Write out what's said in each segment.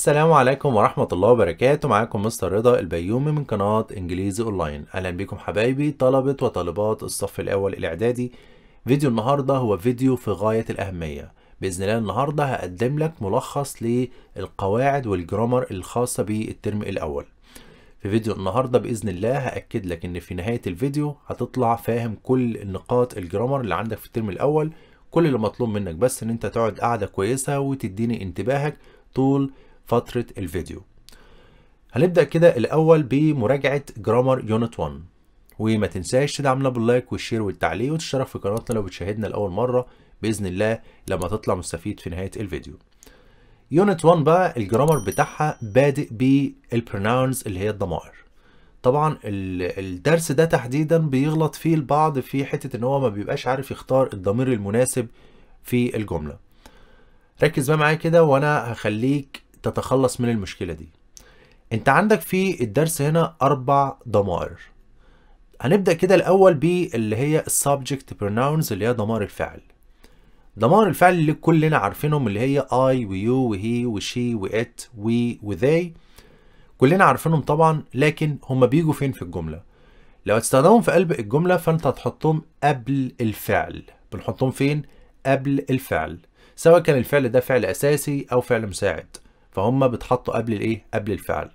السلام عليكم ورحمة الله وبركاته معاكم مستر رضا البيومي من قناة انجليزي اونلاين اهلا بكم حبايبي طلبة وطالبات الصف الاول الاعدادي فيديو النهاردة هو فيديو في غاية الاهمية باذن الله النهاردة هقدم لك ملخص للقواعد والجرامر الخاصة بالترم الاول في فيديو النهاردة باذن الله هأكد لك ان في نهاية الفيديو هتطلع فاهم كل النقاط الجرامر اللي عندك في الترم الاول كل اللي مطلوب منك بس ان انت تقعد قعدة كويسة وتديني انتباهك طول فترة الفيديو هنبدأ كده الأول بمراجعة جرامر يونت 1 وما تنساش تدعمنا باللايك والشير والتعليق وتشترك في قناتنا لو بتشاهدنا لأول مرة بإذن الله لما تطلع مستفيد في نهاية الفيديو يونت 1 بقى الجرامر بتاعها بادئ بالبرناونز اللي هي الضمائر طبعا الدرس ده تحديدا بيغلط فيه البعض في حتة ان هو ما بيبقاش عارف يختار الضمير المناسب في الجملة ركز بقى معايا كده وانا هخليك تتخلص من المشكله دي انت عندك في الدرس هنا اربع ضمائر هنبدا كده الاول اللي هي السبجكت بروناونز اللي هي ضمائر الفعل ضمائر الفعل اللي كلنا عارفينهم اللي هي اي ويو وهي وشي وات وي وذي كلنا عارفينهم طبعا لكن هما بيجوا فين في الجمله لو هتستخدمهم في قلب الجمله فانت هتحطهم قبل الفعل بنحطهم فين قبل الفعل سواء كان الفعل ده فعل اساسي او فعل مساعد فهم بيتحطوا قبل الايه قبل الفعل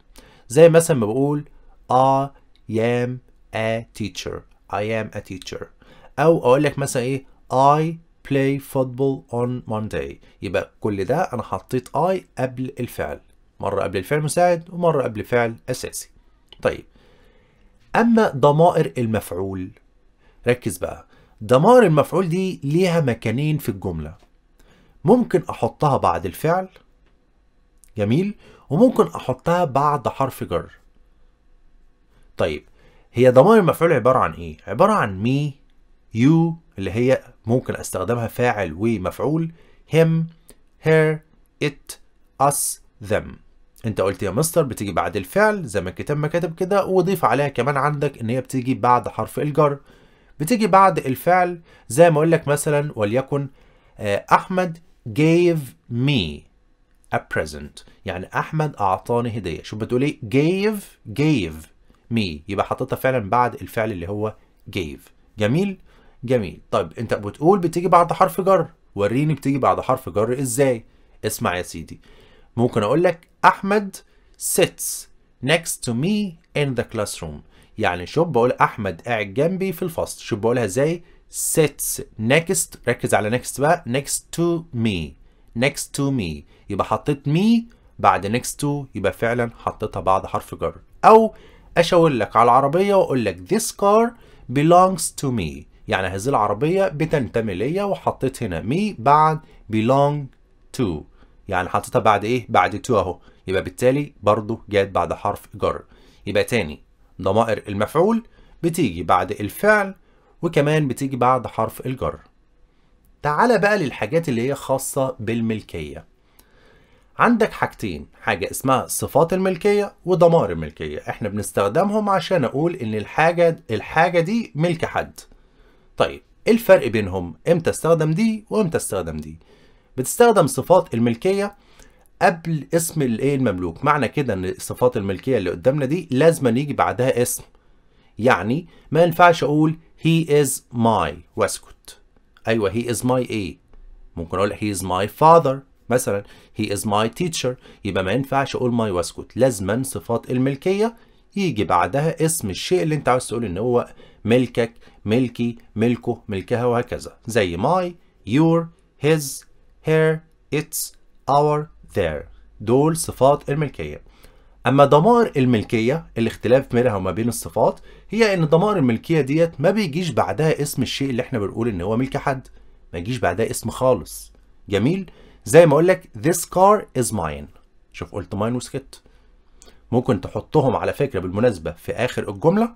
زي مثلا ما بقول I am a teacher I am a teacher او اقول لك مثلا ايه I play football on Monday يبقى كل ده انا حطيت I قبل الفعل مرة قبل الفعل مساعد ومرة قبل فعل اساسي طيب اما ضمائر المفعول ركز بقى ضمائر المفعول دي ليها مكانين في الجملة ممكن احطها بعد الفعل جميل وممكن احطها بعد حرف جر طيب هي ضمائر المفعول عبارة عن ايه عبارة عن مي يو اللي هي ممكن استخدمها فاعل ومفعول him her it us them انت قلت يا مستر بتيجي بعد الفعل زي ما الكتاب ما كتب كده وضيف عليها كمان عندك ان هي بتيجي بعد حرف الجر بتيجي بعد الفعل زي ما اقول لك مثلا وليكن آه، احمد gave me a present يعني احمد اعطاني هديه شوف بتقول ايه gave gave me يبقى حطيتها فعلا بعد الفعل اللي هو gave جميل جميل طيب انت بتقول بتيجي بعد حرف جر وريني بتيجي بعد حرف جر ازاي اسمع يا سيدي ممكن اقول لك احمد sits next to me in the classroom يعني شوف بقول احمد قاعد جنبي في الفصل شوف بقولها ازاي sits next ركز على next بقى next to me next to me يبقى حطيت me بعد next to يبقى فعلا حطيتها بعد حرف جر او اشاور لك على العربيه واقول لك this car belongs to me يعني هذه العربيه بتنتمي ليا وحطيت هنا me بعد belong to يعني حطيتها بعد ايه بعد to اهو يبقى بالتالي برضه جت بعد حرف جر يبقى تاني ضمائر المفعول بتيجي بعد الفعل وكمان بتيجي بعد حرف الجر تعال بقى للحاجات اللي هي خاصة بالملكية عندك حاجتين حاجة اسمها صفات الملكية وضمائر الملكية احنا بنستخدمهم عشان اقول ان الحاجة الحاجة دي ملك حد طيب ايه الفرق بينهم امتى استخدم دي وامتى استخدم دي بتستخدم صفات الملكية قبل اسم الايه المملوك معنى كده ان صفات الملكية اللي قدامنا دي لازم يجي بعدها اسم يعني ما ينفعش اقول he is my واسكت ايوه هي از ماي ايه ممكن اقول هي از ماي فاذر مثلا هي از ماي تيتشر يبقى ما ينفعش اقول ماي واسكت لازما صفات الملكيه يجي بعدها اسم الشيء اللي انت عاوز تقول ان هو ملكك ملكي ملكه ملكها وهكذا زي ماي يور هيز هير اتس اور ذير دول صفات الملكيه اما دمار الملكيه الاختلاف بينها وما بين الصفات هي ان دمار الملكيه ديت ما بيجيش بعدها اسم الشيء اللي احنا بنقول ان هو ملك حد ما يجيش بعدها اسم خالص جميل زي ما اقول لك this car is mine شوف قلت mine وسكت ممكن تحطهم على فكره بالمناسبه في اخر الجمله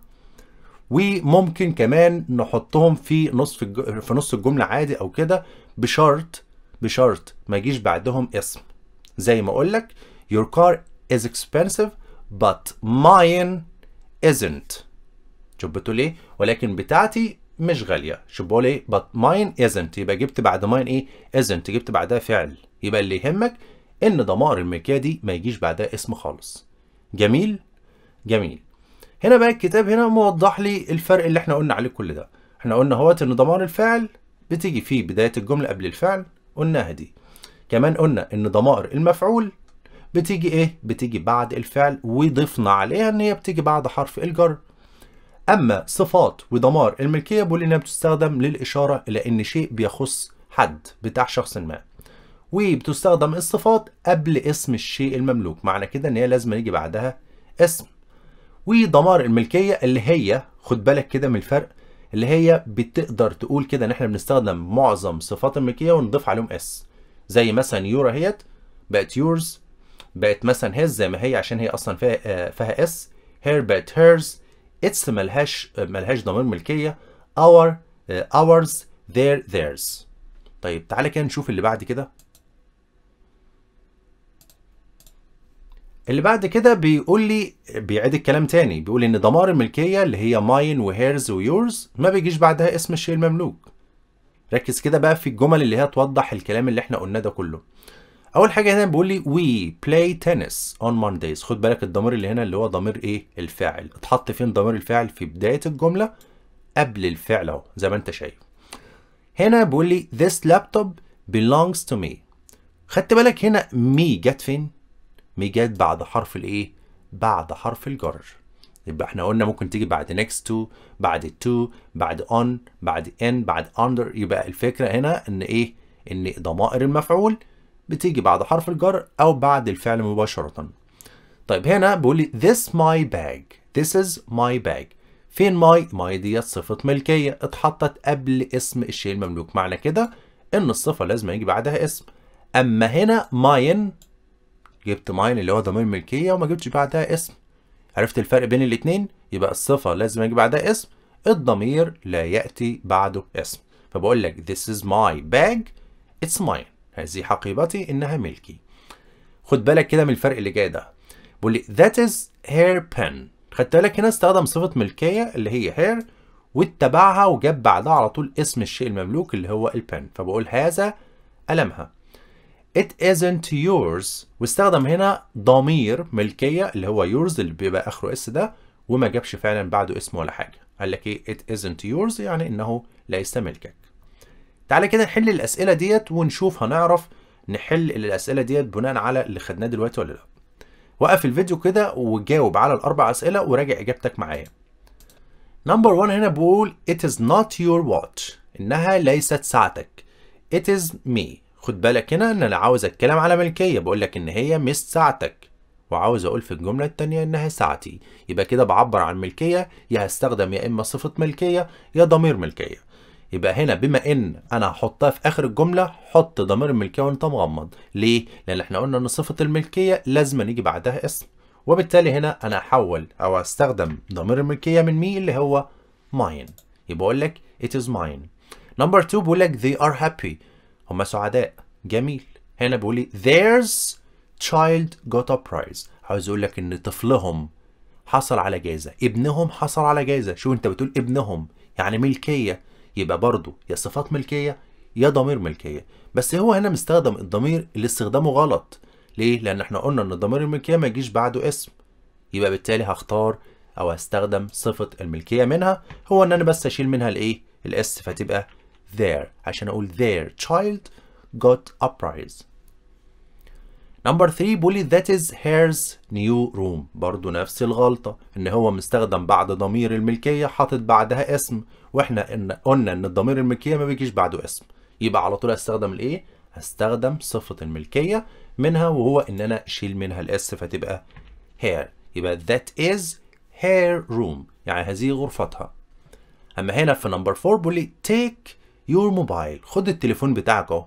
وممكن كمان نحطهم في نص في, في نص الجمله عادي او كده بشرط بشرط ما يجيش بعدهم اسم زي ما اقول لك your car is expensive but mine isn't جبته ليه ولكن بتاعتي مش غاليه شبه ليه but mine isn't يبقى جبت بعد mine ايه isn't جبت بعدها فعل يبقى اللي يهمك ان ضمائر الملكيه دي ما يجيش بعدها اسم خالص جميل جميل هنا بقى الكتاب هنا موضح لي الفرق اللي احنا قلنا عليه كل ده احنا قلنا اهوت ان ضمائر الفعل بتيجي في بدايه الجمله قبل الفعل قلناها دي كمان قلنا ان ضمائر المفعول بتيجي ايه بتيجي بعد الفعل وضفنا عليها ان هي بتيجي بعد حرف الجر اما صفات ودمار الملكيه بقول انها بتستخدم للاشاره الى ان شيء بيخص حد بتاع شخص ما وبتستخدم الصفات قبل اسم الشيء المملوك معنى كده ان هي لازم يجي بعدها اسم ودمار الملكيه اللي هي خد بالك كده من الفرق اللي هي بتقدر تقول كده ان احنا بنستخدم معظم صفات الملكيه ونضيف عليهم اس زي مثلا يورا هيت بقت يورز بقت مثلا هيز زي ما هي عشان هي اصلا فيها آه، فيها اس هير بقت هيرز اتس ملهاش ملهاش ضمير ملكيه اور اورز ذير ذيرز طيب تعالى كده نشوف اللي بعد كده اللي بعد كده بيقول لي بيعيد الكلام تاني بيقول ان ضمائر الملكيه اللي هي ماين وهيرز ويورز ما بيجيش بعدها اسم الشيء المملوك ركز كده بقى في الجمل اللي هي توضح الكلام اللي احنا قلناه ده كله اول حاجه هنا بيقول لي وي بلاي تنس اون مانديز خد بالك الضمير اللي هنا اللي هو ضمير ايه الفاعل اتحط فين ضمير الفاعل في بدايه الجمله قبل الفعل اهو زي ما انت شايف هنا بيقول لي this laptop belongs to me خدت بالك هنا مي جت فين مي جت بعد حرف الايه بعد حرف الجر يبقى احنا قلنا ممكن تيجي بعد next to بعد to بعد on بعد in بعد under يبقى الفكره هنا ان ايه ان ضمائر المفعول بتيجي بعد حرف الجر أو بعد الفعل مباشرة طيب هنا بيقول لي this my bag this is my bag فين ماي ماي ديت صفة ملكية اتحطت قبل اسم الشيء المملوك معنى كده ان الصفة لازم يجي بعدها اسم اما هنا ماين جبت ماين اللي هو ضمير ملكية وما جبتش بعدها اسم عرفت الفرق بين الاتنين يبقى الصفة لازم يجي بعدها اسم الضمير لا يأتي بعده اسم فبقول لك this is my bag it's mine هذه حقيبتي إنها ملكي خد بالك كده من الفرق اللي جاي ده بيقول لي that is هير pen خدت بالك هنا استخدم صفة ملكية اللي هي هير واتبعها وجاب بعدها على طول اسم الشيء المملوك اللي هو البن فبقول هذا قلمها it isn't yours واستخدم هنا ضمير ملكية اللي هو yours اللي بيبقى آخره اس ده وما جابش فعلا بعده اسم ولا حاجة قال لك ايه it isn't yours يعني انه ليس ملكك تعالى كده نحل الاسئله ديت ونشوف هنعرف نحل الاسئله ديت بناء على اللي خدناه دلوقتي ولا لا وقف الفيديو كده وجاوب على الاربع اسئله وراجع اجابتك معايا نمبر 1 هنا بقول it is not your watch انها ليست ساعتك it is me خد بالك هنا ان انا عاوز اتكلم على ملكيه بقول لك ان هي مش ساعتك وعاوز اقول في الجمله الثانيه انها ساعتي يبقى كده بعبر عن ملكيه يا هستخدم يا اما صفه ملكيه يا ضمير ملكيه يبقى هنا بما ان انا هحطها في اخر الجمله حط ضمير الملكيه وانت مغمض ليه لان احنا قلنا ان صفه الملكيه لازم يجي بعدها اسم وبالتالي هنا انا هحول او هستخدم ضمير الملكيه من مي اللي هو ماين يبقى اقول لك it is mine نمبر 2 بيقول لك they are happy هم سعداء جميل هنا بيقول لي theirs child got a prize عاوز اقول لك ان طفلهم حصل على جائزه ابنهم حصل على جائزه شو انت بتقول ابنهم يعني ملكيه يبقى برضه يا صفات ملكيه يا ضمير ملكيه بس هو هنا مستخدم الضمير اللي استخدامه غلط ليه لان احنا قلنا ان ضمير الملكيه ما يجيش بعده اسم يبقى بالتالي هختار او هستخدم صفه الملكيه منها هو ان انا بس اشيل منها الايه الاس فتبقى there عشان اقول their child got a prize نمبر 3 بولي ذات از هيرز نيو روم برضه نفس الغلطة ان هو مستخدم بعد ضمير الملكية حاطط بعدها اسم واحنا إن قلنا ان الضمير الملكية ما بيجيش بعده اسم يبقى على طول هستخدم الايه؟ هستخدم صفة الملكية منها وهو ان انا اشيل منها الاس فتبقى هير يبقى ذات از هير روم يعني هذه غرفتها اما هنا في نمبر 4 بولي تيك يور موبايل خد التليفون بتاعك اهو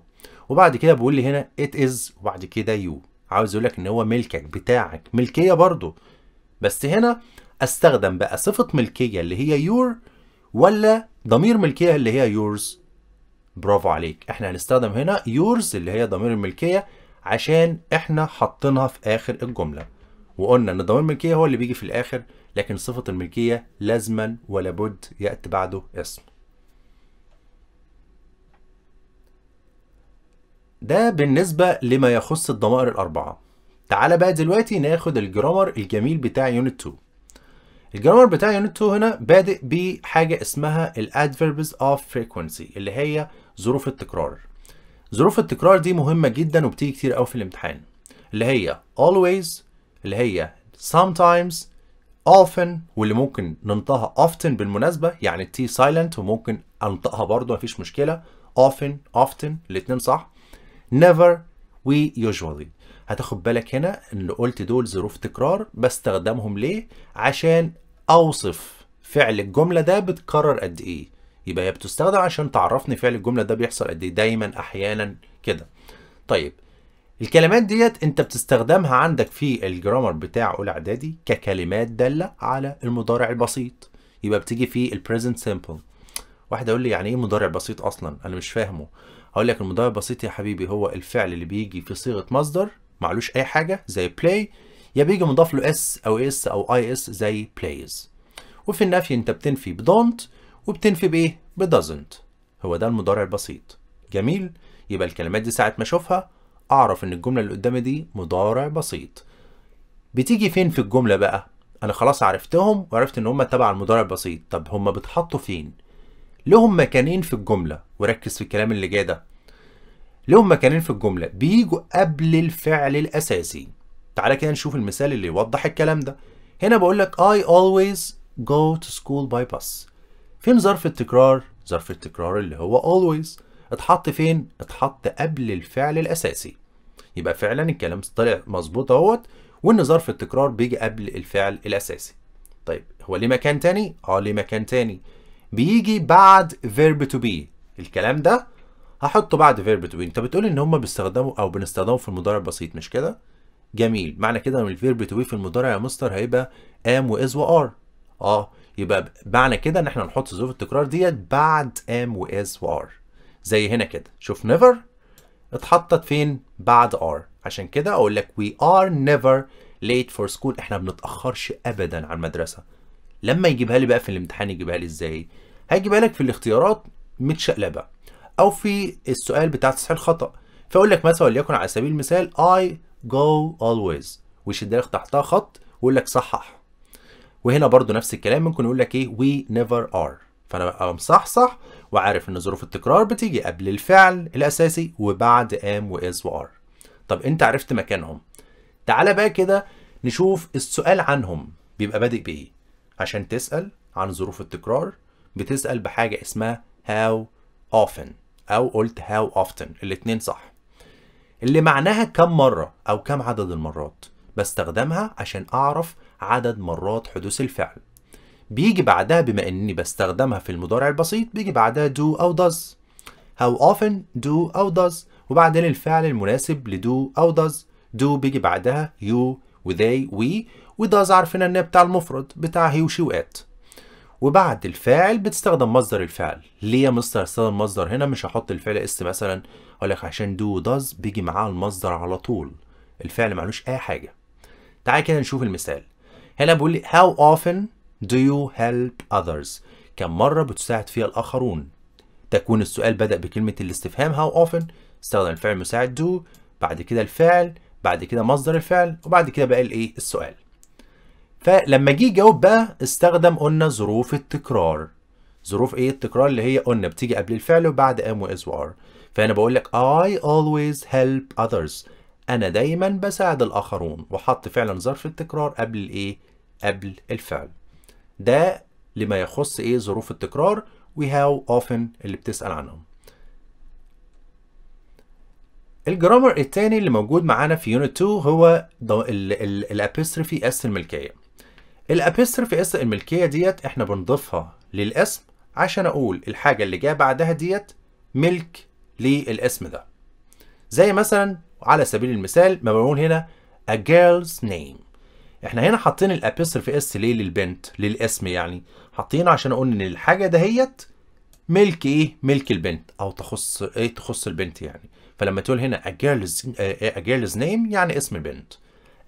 وبعد كده بيقول لي هنا it is وبعد كده you عاوز يقول لك ان هو ملكك بتاعك ملكيه برضه بس هنا استخدم بقى صفه ملكيه اللي هي your ولا ضمير ملكيه اللي هي yours برافو عليك احنا هنستخدم هنا yours اللي هي ضمير الملكيه عشان احنا حاطينها في اخر الجمله وقلنا ان ضمير الملكيه هو اللي بيجي في الاخر لكن صفه الملكيه لازما ولابد ياتي بعده اسم ده بالنسبة لما يخص الضمائر الأربعة تعالى بقى دلوقتي ناخد الجرامر الجميل بتاع يونت 2 الجرامر بتاع يونت 2 هنا بادئ بحاجة اسمها الادفيربز اوف frequency اللي هي ظروف التكرار ظروف التكرار دي مهمة جدا وبتيجي كتير قوي في الامتحان اللي هي always اللي هي sometimes often واللي ممكن ننطقها often بالمناسبة يعني T silent وممكن انطقها برضه مفيش مشكلة often often الاتنين صح never و usually هتاخد بالك هنا اللي قلت دول ظروف تكرار بستخدمهم ليه عشان اوصف فعل الجمله ده بتكرر قد ايه يبقى هي بتستخدم عشان تعرفني فعل الجمله ده بيحصل قد ايه دايما احيانا كده طيب الكلمات ديت انت بتستخدمها عندك في الجرامر بتاع اولى اعدادي ككلمات داله على المضارع البسيط يبقى بتيجي في البريزنت سيمبل واحد يقول لي يعني ايه مضارع بسيط اصلا انا مش فاهمه هقول لك المضارع البسيط يا حبيبي هو الفعل اللي بيجي في صيغه مصدر معلوش اي حاجه زي بلاي يا بيجي مضاف له اس او اس او اي اس زي بلايز وفي النفي انت بتنفي بدونت وبتنفي بايه بدازنت هو ده المضارع البسيط جميل يبقى الكلمات دي ساعه ما اشوفها اعرف ان الجمله اللي قدامي دي مضارع بسيط بتيجي فين في الجمله بقى انا خلاص عرفتهم وعرفت ان هم تبع المضارع البسيط طب هم بيتحطوا فين لهم مكانين في الجملة وركز في الكلام اللي جاي ده لهم مكانين في الجملة بيجوا قبل الفعل الأساسي تعالى كده نشوف المثال اللي يوضح الكلام ده هنا بقول لك I always go to school by bus فين ظرف التكرار؟ ظرف التكرار اللي هو always اتحط فين؟ اتحط قبل الفعل الأساسي يبقى فعلا الكلام طلع مظبوط اهوت وان ظرف التكرار بيجي قبل الفعل الأساسي طيب هو ليه مكان تاني؟ اه ليه مكان تاني بيجي بعد verb to be الكلام ده هحطه بعد verb to be انت بتقول ان هم بيستخدموا او بنستخدمه في المضارع البسيط مش كده جميل معنى كده ان الفيرب تو بي في المضارع يا مستر هيبقى ام واز وار اه يبقى معنى كده ان احنا نحط ظروف التكرار ديت بعد ام واز وار زي هنا كده شوف نيفر اتحطت فين بعد ار عشان كده اقول لك وي ار نيفر ليت فور سكول احنا ما بنتاخرش ابدا على المدرسه لما يجيبها لي بقى في الامتحان يجيبها لي ازاي هيجي بالك في الاختيارات متشقلبه او في السؤال بتاع تصحيح الخطا فاقول لك مثلا وليكن على سبيل المثال I go always ويشد لك تحتها خط ويقول لك صحح وهنا برضو نفس الكلام ممكن يقول لك ايه we never are فانا صح مصحصح وعارف ان ظروف التكرار بتيجي قبل الفعل الاساسي وبعد am واز وار طب انت عرفت مكانهم تعالى بقى كده نشوف السؤال عنهم بيبقى بادئ بايه عشان تسال عن ظروف التكرار بتسأل بحاجة اسمها how often أو قلت how often الاتنين صح اللي معناها كم مرة أو كم عدد المرات بستخدمها عشان أعرف عدد مرات حدوث الفعل بيجي بعدها بما إني بستخدمها في المضارع البسيط بيجي بعدها do أو does how often do أو does وبعدين الفعل المناسب لدو أو does do بيجي بعدها you و they we does عارفين إنها بتاع المفرد بتاع هي وشي وات وبعد الفاعل بتستخدم مصدر الفعل ليه يا مستر استخدم مصدر هنا مش هحط الفعل اس مثلا اقول لك عشان دو داز بيجي معاه المصدر على طول الفعل معلوش اي حاجه تعال كده نشوف المثال هنا بيقول لي how often do you help others كم مره بتساعد فيها الاخرون تكون السؤال بدا بكلمه الاستفهام how often استخدم الفعل المساعد do بعد كده الفعل بعد كده مصدر الفعل وبعد كده بقى الايه السؤال فلما جه يجاوب بقى استخدم قلنا ظروف التكرار ظروف ايه التكرار اللي هي قلنا بتيجي قبل الفعل وبعد ام واز وار فانا بقول لك I always help others انا دايما بساعد الاخرون وحط فعلا ظرف التكرار قبل الايه قبل الفعل ده لما يخص ايه ظروف التكرار هاو اوفن اللي بتسال عنهم الجرامر الثاني اللي موجود معانا في يونت 2 هو الابسترفي اس الملكيه في اس الملكيه ديت احنا بنضيفها للاسم عشان اقول الحاجه اللي جايه بعدها ديت ملك للاسم ده زي مثلا على سبيل المثال ما بقول هنا a girl's name احنا هنا حاطين في اس ليه للبنت للاسم يعني حاطينه عشان اقول ان الحاجه دهيت ملك ايه ملك البنت او تخص ايه تخص البنت يعني فلما تقول هنا a girl's a girl's name يعني اسم البنت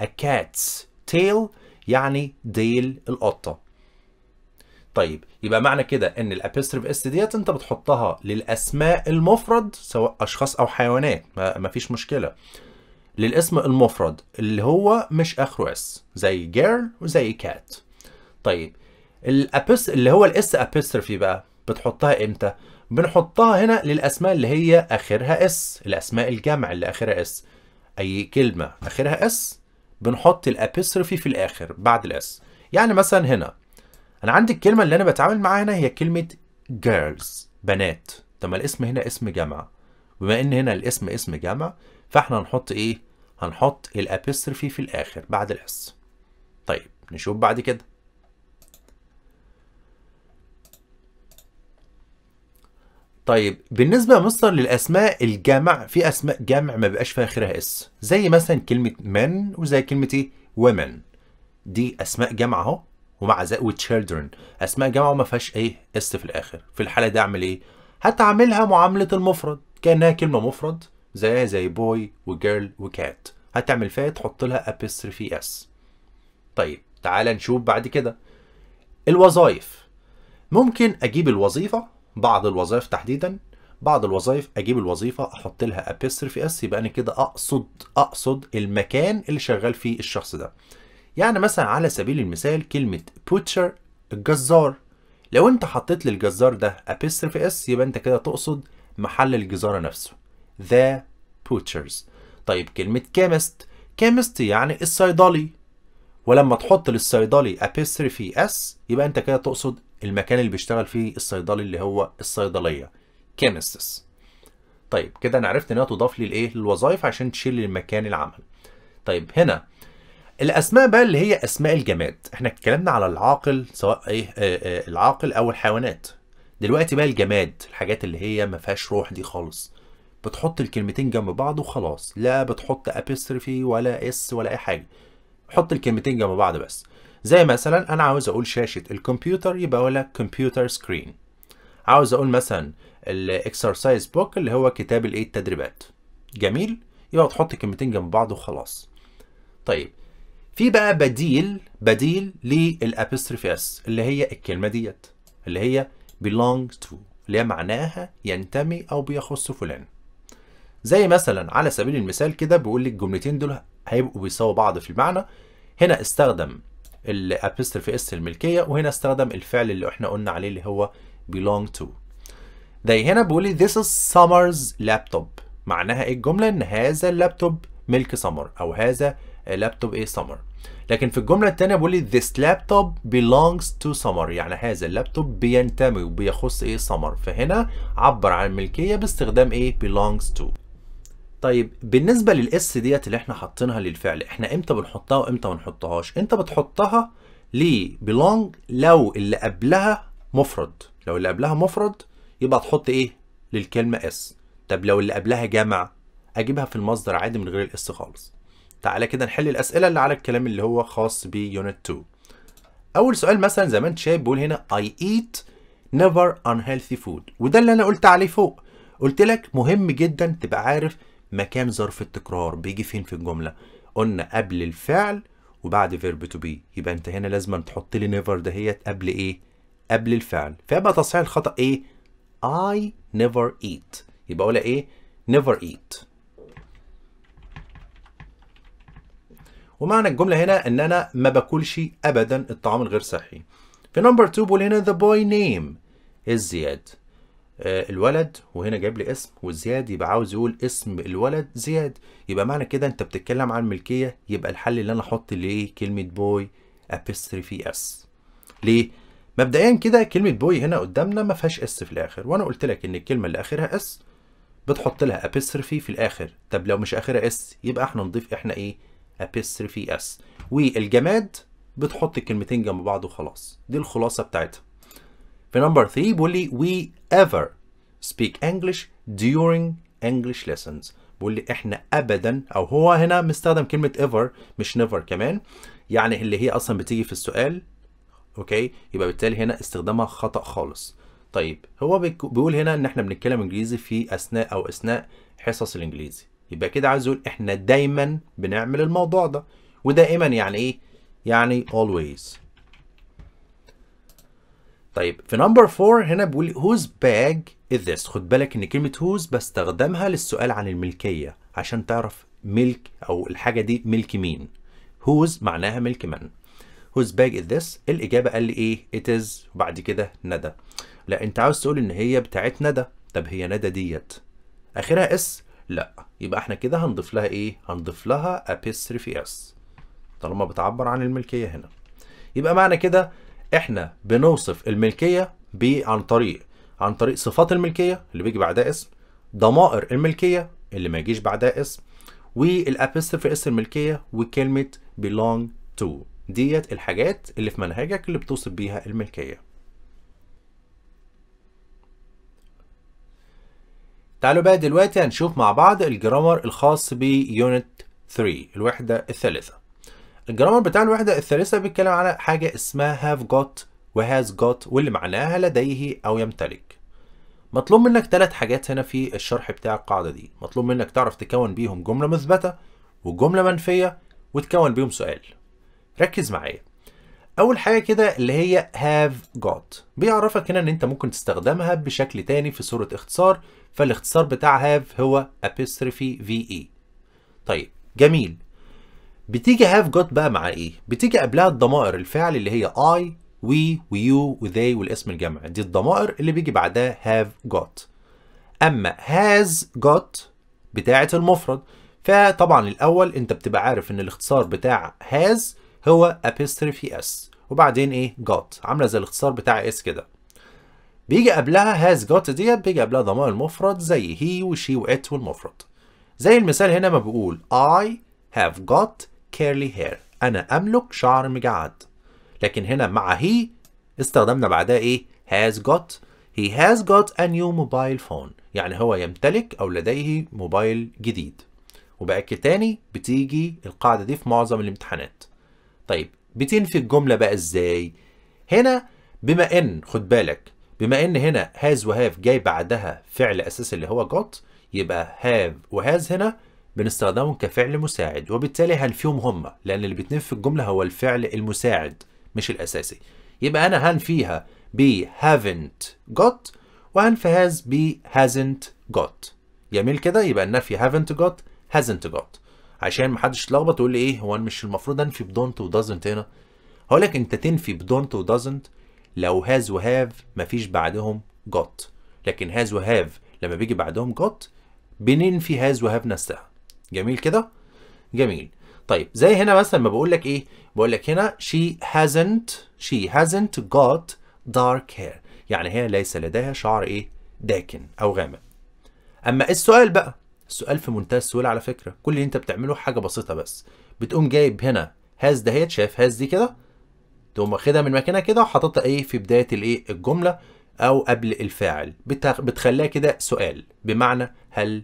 a cat's tail يعني ديل القطه طيب يبقى معنى كده ان الابيستريف اس ديت انت بتحطها للاسماء المفرد سواء اشخاص او حيوانات ما فيش مشكله للاسم المفرد اللي هو مش اخره اس زي جيرل وزي كات طيب الابس اللي هو الاس ابيسترفي بقى بتحطها امتى بنحطها هنا للاسماء اللي هي اخرها اس الاسماء الجمع اللي اخرها اس اي كلمه اخرها اس بنحط الابستروفي في الاخر بعد الاس يعني مثلا هنا انا عندي الكلمه اللي انا بتعامل معاها هنا هي كلمه جيرلز بنات طب ما الاسم هنا اسم جمع بما ان هنا الاسم اسم جامع فاحنا هنحط ايه هنحط الابستروفي في الاخر بعد الاس طيب نشوف بعد كده طيب بالنسبة مصر للأسماء الجامع في أسماء جامع ما بقاش فيها آخرها اس زي مثلا كلمة من وزي كلمة ومن إيه؟ دي أسماء جامعة أهو ومع ذلك وتشيلدرن اسماء جامعه وما فيهاش ايه اس في الاخر في الحاله دي اعمل ايه هتعاملها معامله المفرد كانها كلمه مفرد زيها زي بوي وجيرل وكات هتعمل فيها تحط لها في اس طيب تعال نشوف بعد كده الوظائف ممكن اجيب الوظيفه بعض الوظائف تحديدا بعض الوظائف اجيب الوظيفه احط لها في اس يبقى انا كده اقصد اقصد المكان اللي شغال فيه الشخص ده يعني مثلا على سبيل المثال كلمه بوتشر الجزار لو انت حطيت للجزار ده في اس يبقى انت كده تقصد محل الجزاره نفسه ذا بوتشرز طيب كلمه كيمست كيمست يعني الصيدلي ولما تحط للصيدلي في اس يبقى انت كده تقصد المكان اللي بيشتغل فيه الصيدلي اللي هو الصيدليه كيمستس طيب كده انا عرفت انها تضاف لي الايه للوظائف عشان تشيل المكان العمل طيب هنا الاسماء بقى اللي هي اسماء الجماد احنا اتكلمنا على العاقل سواء ايه آآ آه، آآ آه، العاقل او الحيوانات دلوقتي بقى الجماد الحاجات اللي هي ما فيهاش روح دي خالص بتحط الكلمتين جنب بعض وخلاص لا بتحط ابيستروفي ولا اس ولا اي حاجه حط الكلمتين جنب بعض بس زي مثلا انا عاوز اقول شاشه الكمبيوتر يبقى اقول لك كمبيوتر سكرين عاوز اقول مثلا الاكسرسايز بوك اللي هو كتاب الايه التدريبات جميل يبقى تحط كلمتين جنب بعض وخلاص طيب في بقى بديل بديل للابستريفي اس اللي هي الكلمه ديت اللي هي belong to اللي هي معناها ينتمي او بيخص فلان زي مثلا على سبيل المثال كده بيقول لك الجملتين دول هيبقوا بيساووا بعض في المعنى هنا استخدم الابستروفي اس الملكيه وهنا استخدم الفعل اللي احنا قلنا عليه اللي هو belong to زي هنا بيقول لي this is summer's laptop معناها ايه الجمله ان هذا اللابتوب ملك سمر او هذا لابتوب ايه سمر لكن في الجمله الثانيه بيقول لي this laptop belongs to summer يعني هذا اللابتوب بينتمي وبيخص ايه سمر فهنا عبر عن الملكيه باستخدام ايه belongs to طيب بالنسبه للاس ديت اللي احنا حاطينها للفعل احنا امتى بنحطها وامتى ما نحطهاش انت بتحطها لي belong لو اللي قبلها مفرد لو اللي قبلها مفرد يبقى تحط ايه للكلمه اس طب لو اللي قبلها جمع اجيبها في المصدر عادي من غير الاس خالص تعالى كده نحل الاسئله اللي على الكلام اللي هو خاص بيونت 2 اول سؤال مثلا زي ما انت شايف بيقول هنا I eat never unhealthy food وده اللي انا قلت عليه فوق قلت لك مهم جدا تبقى عارف مكان ظرف التكرار بيجي فين في الجمله قلنا قبل الفعل وبعد فيرب تو بي يبقى انت هنا لازم تحط لي نيفر دهيت قبل ايه قبل الفعل فيبقى تصحيح الخطا ايه I never eat يبقى اقول ايه never eat ومعنى الجمله هنا ان انا ما باكلش ابدا الطعام الغير صحي في نمبر 2 بقول هنا the boy name is زياد آه، الولد وهنا جايب لي اسم وزياد يبقى عاوز يقول اسم الولد زياد يبقى معنى كده انت بتتكلم عن ملكيه يبقى الحل اللي انا احط ليه كلمه بوي في اس ليه مبدئيا كده كلمه بوي هنا قدامنا ما فيهاش اس في الاخر وانا قلت لك ان الكلمه اللي اخرها اس بتحط لها ابستري في الاخر طب لو مش اخرها اس يبقى احنا نضيف احنا ايه في اس والجماد بتحط الكلمتين جنب بعض وخلاص دي الخلاصه بتاعتها في نمبر 3 بيقول لي وي ever speak English during English lessons بيقول لي احنا ابدا او هو هنا مستخدم كلمه ever مش never كمان يعني اللي هي اصلا بتيجي في السؤال اوكي يبقى بالتالي هنا استخدامها خطا خالص طيب هو بيقول هنا ان احنا بنتكلم انجليزي في اثناء او اثناء حصص الانجليزي يبقى كده عايز يقول احنا دايما بنعمل الموضوع ده ودائما يعني ايه يعني always طيب في نمبر 4 هنا بيقول whose bag is this خد بالك ان كلمه whose بستخدمها للسؤال عن الملكيه عشان تعرف ملك او الحاجه دي ملك مين whose معناها ملك من whose bag is this الاجابه قال لي ايه ات از وبعد كده ندى لا انت عاوز تقول ان هي بتاعت ندى طب هي ندى ديت اخرها اس لا يبقى احنا كده هنضيف لها ايه هنضيف لها ابيستريفي اس طالما بتعبر عن الملكيه هنا يبقى معنى كده احنا بنوصف الملكيه عن طريق عن طريق صفات الملكيه اللي بيجي بعدها اسم ضمائر الملكيه اللي ما يجيش بعدها اسم في اس الملكيه وكلمه belong to ديت الحاجات اللي في منهجك اللي بتوصف بيها الملكيه تعالوا بقى دلوقتي هنشوف مع بعض الجرامر الخاص بيونت 3 الوحده الثالثه الجرامر بتاع الوحده الثالثه بيتكلم على حاجه اسمها have got وhas got واللي معناها لديه او يمتلك مطلوب منك تلات حاجات هنا في الشرح بتاع القاعده دي مطلوب منك تعرف تكون بيهم جمله مثبته وجمله منفيه وتكون بيهم سؤال ركز معايا اول حاجه كده اللي هي have got بيعرفك هنا ان انت ممكن تستخدمها بشكل تاني في صوره اختصار فالاختصار بتاع have هو apostrophe ve طيب جميل بتيجي هاف جوت بقى مع ايه؟ بتيجي قبلها الضمائر الفعل اللي هي اي وي ويو وذي والاسم الجمع دي الضمائر اللي بيجي بعدها هاف جوت اما هاز جوت بتاعه المفرد فطبعا الاول انت بتبقى عارف ان الاختصار بتاع هاز هو ابيستريفي اس وبعدين ايه جوت عامله زي الاختصار بتاع اس كده بيجي قبلها هاز جوت ديت بيجي قبلها ضمائر المفرد زي هي وشي وات والمفرد زي المثال هنا ما بقول اي هاف جوت كيرلي هير أنا أملك شعر مجعد لكن هنا مع هي استخدمنا بعدها إيه has got he has got a new mobile phone يعني هو يمتلك أو لديه موبايل جديد وبأكد تاني بتيجي القاعدة دي في معظم الامتحانات طيب بتنفي الجملة بقى إزاي هنا بما إن خد بالك بما إن هنا has وهاف جاي بعدها فعل أساسي اللي هو got يبقى have وهاز هنا بنستخدمهم كفعل مساعد وبالتالي هنفيهم هم لأن اللي بيتنف في الجملة هو الفعل المساعد مش الأساسي يبقى أنا هنفيها ب haven't got وهنفي has ب hasn't got جميل كده يبقى النفي haven't got hasn't got عشان محدش يتلخبط يقول لي ايه هو مش المفروض انفي بدونت doesn't هنا هقول لك انت تنفي بدونت doesn't لو هاز وهاف مفيش بعدهم جوت لكن هاز وهاف لما بيجي بعدهم جوت بننفي هاز وهاف نفسها جميل كده جميل طيب زي هنا مثلا ما بقول لك ايه بقول لك هنا she hasn't she hasn't got dark hair يعني هي ليس لديها شعر ايه داكن او غامق اما السؤال بقى السؤال في منتهى السهوله على فكره كل اللي انت بتعمله حاجه بسيطه بس بتقوم جايب هنا هاز دهيت شايف هاز دي كده تقوم واخدها من مكانها كده وحاططها ايه في بدايه الايه الجمله او قبل الفاعل بتخليها كده سؤال بمعنى هل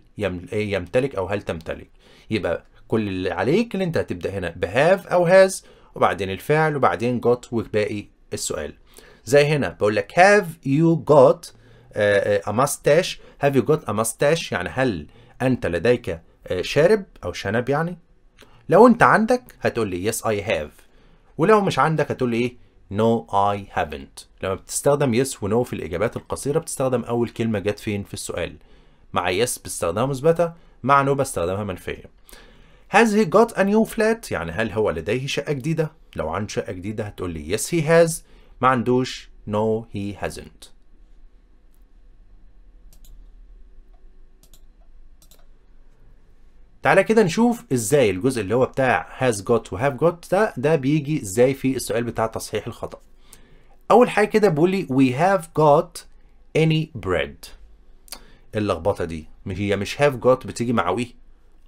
إيه؟ يمتلك او هل تمتلك يبقى كل اللي عليك اللي انت هتبدا هنا بهاف او هاز وبعدين الفعل وبعدين جوت وباقي السؤال زي هنا بقول لك have you got a mustache have you got a mustache يعني هل انت لديك آه، شارب او شنب يعني لو انت عندك هتقول لي yes I have ولو مش عندك هتقول لي ايه no I haven't لما بتستخدم yes و no في الاجابات القصيره بتستخدم اول كلمه جت فين في السؤال مع yes باستخدام مثبته مع نوبة استخدامها منفيا Has he got a new flat؟ يعني هل هو لديه شقة جديدة؟ لو عنده شقة جديدة هتقول لي yes he has ما عندوش no he hasn't تعالى كده نشوف ازاي الجزء اللي هو بتاع has got و have got ده ده بيجي ازاي في السؤال بتاع تصحيح الخطأ اول حاجة كده بيقول لي we have got any bread اللخبطه دي هي مش هاف جوت بتيجي مع وي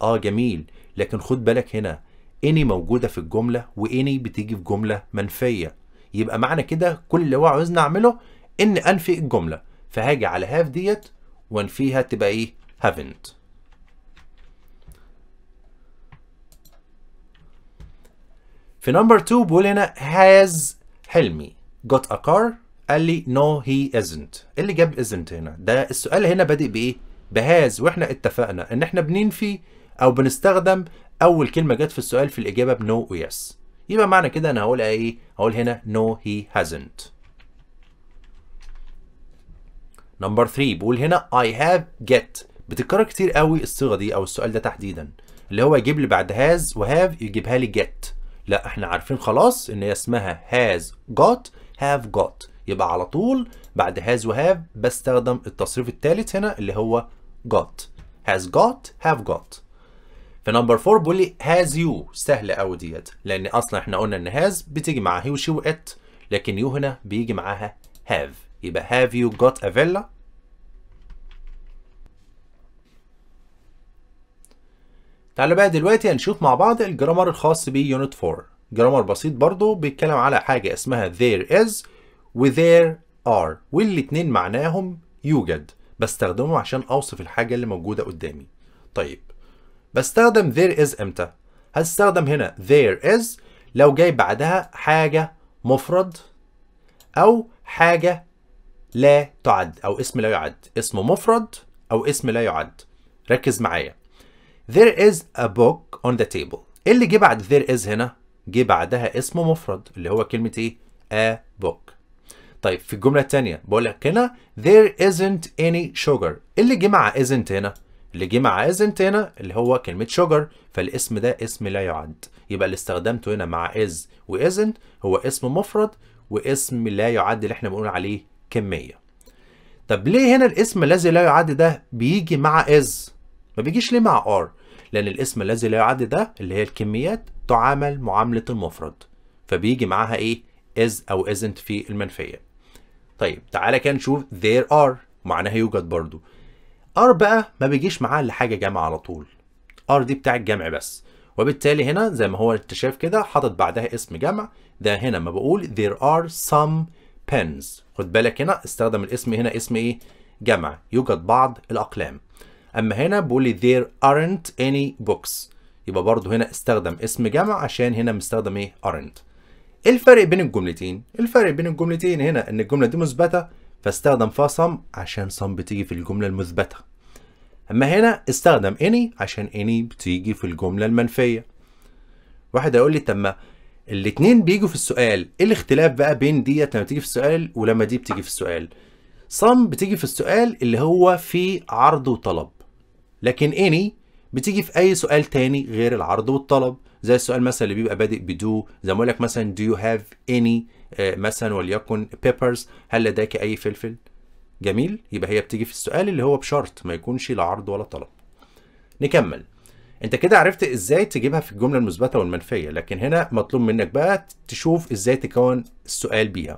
اه جميل لكن خد بالك هنا اني موجوده في الجمله واني بتيجي في جمله منفيه يبقى معنى كده كل اللي هو عاوزنا اعمله ان انفي الجمله فهاجي على هاف ديت وانفيها تبقى ايه هافنت في نمبر 2 بيقول هنا هاز حلمي got a car قال لي نو هي ازنت ايه اللي جاب ازنت هنا ده السؤال هنا بادئ بايه بهاز واحنا اتفقنا ان احنا بننفي او بنستخدم اول كلمه جت في السؤال في الاجابه بنو ويس يبقى معنى كده انا هقول ايه هقول هنا نو هي هازنت نمبر 3 بقول هنا اي هاف جيت بتتكرر كتير قوي الصيغه دي او السؤال ده تحديدا اللي هو يجيب لي بعد هاز وهاف يجيبها لي جيت لا احنا عارفين خلاص ان هي اسمها هاز جوت هاف جوت يبقى على طول بعد has و have بستخدم التصريف الثالث هنا اللي هو got has got have got في نمبر 4 بيقول لي has you سهله قوي ديت لان اصلا احنا قلنا ان has بتيجي مع هي وشي وات لكن يو هنا بيجي معاها have يبقى have you got a villa تعالوا بقى دلوقتي هنشوف مع بعض الجرامر الخاص بيونت 4 جرامر بسيط برضه بيتكلم على حاجه اسمها there is و there are والاتنين معناهم يوجد بستخدمه عشان أوصف الحاجة اللي موجودة قدامي طيب بستخدم there is امتى؟ هستخدم هنا there is لو جاي بعدها حاجة مفرد أو حاجة لا تعد أو اسم لا يعد اسم مفرد أو اسم لا يعد ركز معايا There is a book on the table اللي جه بعد there is هنا جه بعدها اسم مفرد اللي هو كلمة ايه a book طيب في الجمله الثانيه بقول لك هنا there isn't any sugar اللي جه مع isn't هنا اللي جه مع isn't هنا اللي هو كلمه sugar فالاسم ده اسم لا يعد يبقى اللي استخدمته هنا مع is و isn't هو اسم مفرد واسم لا يعد اللي احنا بنقول عليه كميه طب ليه هنا الاسم الذي لا يعد ده بيجي مع is ما بيجيش ليه مع r لان الاسم الذي لا يعد ده اللي هي الكميات تعامل معامله المفرد فبيجي معاها ايه is او isn't في المنفيه طيب تعالى كده نشوف there are معناها يوجد برضو are بقى ما بيجيش معاه الا حاجه جمع على طول are دي بتاع الجمع بس وبالتالي هنا زي ما هو انت شايف كده حاطط بعدها اسم جمع ده هنا ما بقول there are some pens خد بالك هنا استخدم الاسم هنا اسم ايه جمع يوجد بعض الاقلام اما هنا بقول لي there aren't any books يبقى برضو هنا استخدم اسم جمع عشان هنا مستخدم ايه aren't الفرق بين الجملتين الفرق بين الجملتين هنا ان الجمله دي مثبته فاستخدم فيها صم عشان صم بتيجي في الجمله المثبته اما هنا استخدم اني عشان اني بتيجي في الجمله المنفيه واحد هيقول لي طب ما الاتنين بيجوا في السؤال ايه الاختلاف بقى بين ديت لما تيجي في السؤال ولما دي بتيجي في السؤال صم بتيجي في السؤال اللي هو فيه عرض وطلب لكن اني بتيجي في اي سؤال تاني غير العرض والطلب زي السؤال مثلا اللي بيبقى بادئ بدو زي ما اقول لك مثلا do you have any آه، مثلا وليكن peppers هل لديك اي فلفل جميل يبقى هي بتيجي في السؤال اللي هو بشرط ما يكونش لا عرض ولا طلب نكمل انت كده عرفت ازاي تجيبها في الجمله المثبته والمنفيه لكن هنا مطلوب منك بقى تشوف ازاي تكون السؤال بيها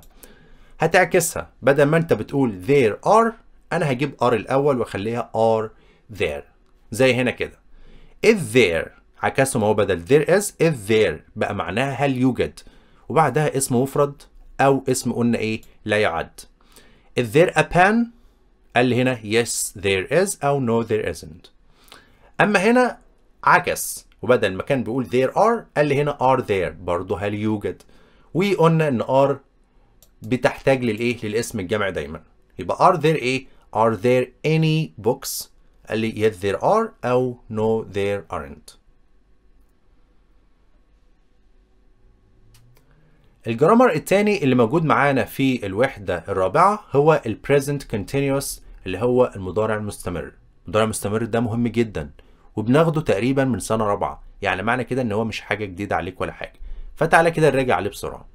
هتعكسها بدل ما انت بتقول there are انا هجيب are الاول واخليها are there زي هنا كده if there عكسه ما هو بدل there is if there بقى معناها هل يوجد وبعدها اسم مفرد او اسم قلنا ايه لا يعد is there a pen قال لي هنا yes there is او no there isn't اما هنا عكس وبدل ما كان بيقول there are قال لي هنا are there برضه هل يوجد وقلنا ان are بتحتاج للايه للاسم الجامع دايما يبقى are there ايه are there any books قال لي yes there are أو no there aren't الجرامر الثاني اللي موجود معانا في الوحدة الرابعة هو ال present continuous اللي هو المضارع المستمر المضارع المستمر ده مهم جدا وبناخده تقريبا من سنة رابعة يعني معنى كده ان هو مش حاجة جديدة عليك ولا حاجة فتعالى كده نراجع عليه بسرعة